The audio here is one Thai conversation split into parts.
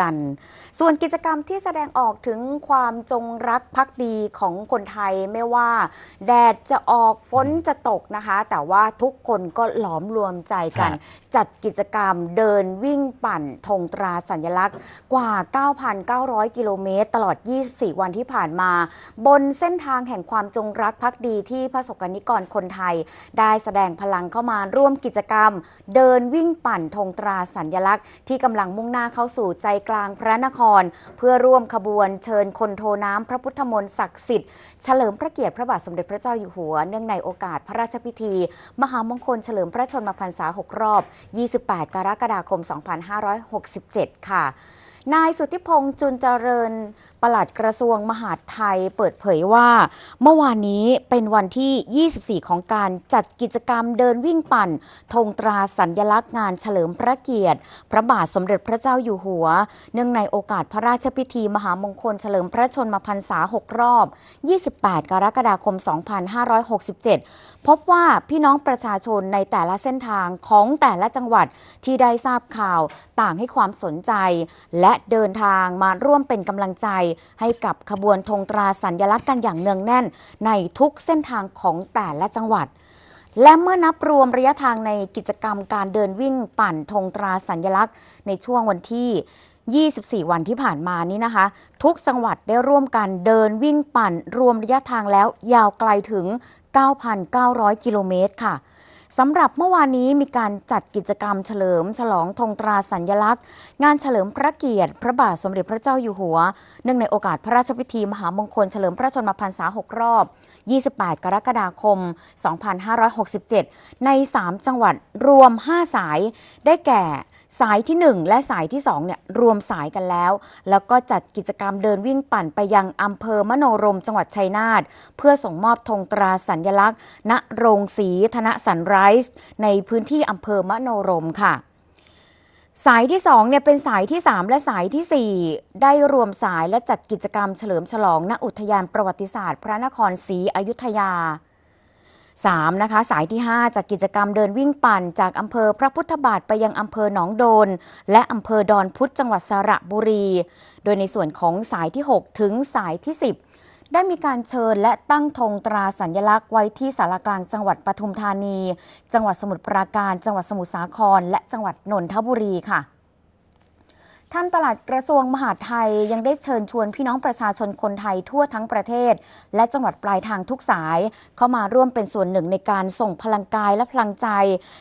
กันส่วนกิจกรรมที่แสดงออกถึงความจงรักภักดีของคนไทยไม่ว่าแดดจะออกฝนจะตกนะคะ แต่ว่าทุกคนก็หลอมรวมใจกัน จัดกิจกรรมเดินวิ่งปั่นธงตราสัญลักษณ์ กว่า 9,900 กิโลเมตรตลอด 24 วันที่ผ่านมา บนเส้นทางแห่งความจงรักภักดีที่พระสกนิกรคนไทยได้แสดงพลังเข้ามา ร่วมกิจกรรม เดินวิ่งปั่นธงตราสัญลักษณ์ ที่กำลังมุ่งหน้าเข้าสู่ใจกลางพระนครเพื่อร่วมขบวนเชิญคนโทน้ำพระพุทธมนต์ศักดิ์สิทธิ์เฉลิมพระเกียรติพระบาทสมเด็จพระเจ้าอยู่หัวเนื่องในโอกาสพระราชพิธี มหามงคลเฉลิมพระชนมพรรษา6 รอบ 28 กรกฎาคม 2567 ค่ะนายสุทธิพงศ์จุนเจริญปลัดกระทรวงมหาดไทย เปิดเผยว่า เมื่อวานนี้เป็นวันที่ 24 ของการจัดกิจกรรมเดินวิ่งปั่นธงตราสัญญลักษณ์งานเฉลิมพระเกียรติพระบาทสมเด็จพระเจ้าอยู่หัว เนื่องในโอกาสพระราชพิธีมหามงคลเฉลิมพระชนมพรรษา 6 รอบ 28 กรกฎาคม 2567 พบว่าพี่น้องประชาชนในแต่ละเส้นทางของแต่ละจังหวัดที่ได้ทราบข่าวต่างให้ความสนใจและะเดินทางมาร่วมเป็นกำลังใจให้กับขบวนธงตราสัญลักษณ์กันอย่างเนืองแน่นในทุกเส้นทางของแต่ละจังหวัด และเมื่อนับรวมระยะทางในกิจกรรม การเดินวิ่งปั่นธงตราสัญลักษณ์ในช่วงวันที่ 24 วันที่ผ่านมานี้นะคะ ทุกจังหวัดได้ร่วมกันเดินวิ่งปั่น รวมระยะทางแล้วยาวไกลถึง 9,900 กิโลเมตร ค่ะสำหรับเมื่อวานนี้มีการจัดกิจกรรมเฉลิม ฉลองธงตราสัญญลักษณ์ งานเฉลิมพระเกียรติพระบาทสมเด็จพระเจ้าอยู่หัวเนื่องในโอกาสพระราชพิธีมหามงคลเฉลิมพระชนมพรรษา6 รอบ 28 กรกฎาคม 2567 ใน 3 จังหวัดรวม 5 สาย ได้แก่สายที่ 1 และสายที่2เนี่ยรวมสายกันแล้ว แล้วก็จัดกิจกรรมเดินวิ่งปั่นไปยังอำเภอมโนรม จังหวัดชัยนาทเพื่อส่งมอบธงตราสัญญลักษณ์ ณโรงศรีธนสันรไรส์ในพื้นที่อำเภอมโนรมค่ะสายที่2เนี่ยเป็นสายที่3 และสายที่ 4 ได้รวมสายและจัดกิจกรรมเฉลิมฉลอง ณอุทยานประวัติศาสตร์พระนครศรีอยุธยา 3. นะคะสายที่ 5 จัดกิจกรรมเดินวิ่งปั่นจากอำเภอพระพุทธบาทไปยังอำเภอหนองโดน และอำเภอดอนพุธจังหวัดสระบุรี โดยในส่วนของสายที่ 6 ถึงสายที่10ได้มีการเชิญและตั้งธงตราสัญญลักษณ์ไว้ที่สารกลางจังหวัดปทุมธานี จังหวัดสมุทรปราการ จังหวัดสมุทรสาคร และจังหวัดนนทบุรีค่ะท่านประหลัดกระทรวงมหาดไทยยังได้เชิญชวนพี่น้องประชาชนคนไทยทั่วทั้งประเทศ และจังหวัดปลายทางทุกสาย เข้ามาร่วมเป็นส่วนหนึ่งในการส่งพลังกายและพลังใจ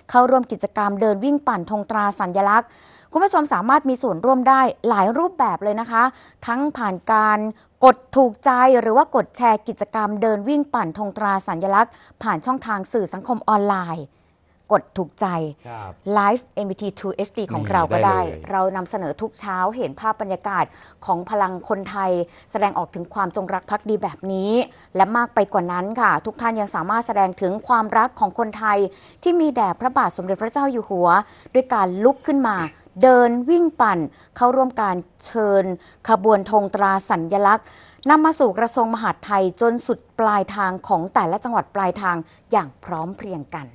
เข้าร่วมกิจกรรมเดินวิ่งปั่นธงตราสัญลักษณ์ คุณผู้ชมสามารถมีส่วนร่วมได้หลายรูปแบบเลยนะคะ ทั้งผ่านการกดถูกใจหรือว่ากดแชร์กิจกรรมเดินวิ่งปั่นธงตราสัญลักษณ์ ผ่านช่องทางสื่อสังคมออนไลน์กดถูกใจ Live MBT 2 HD ของเราก็ได้ เรานำเสนอทุกเช้าเห็นภาพบรรยากาศของพลังคนไทย แสดงออกถึงความจงรักภักดีแบบนี้ และมากไปกว่านั้นค่ะ ทุกท่านยังสามารถแสดงถึงความรักของคนไทย ที่มีแด่พระบาทสมเด็จพระเจ้าอยู่หัว ด้วยการลุกขึ้นมาเดินวิ่งปั่น เข้าร่วมการเชิญ ขบวนธงตราสัญญลักษณ์นำมาสู่กระทรวงมหาดไทยจนสุดปลายทางของแต่ละจังหวัดปลายทางอย่างพร้อมเพรียงกัน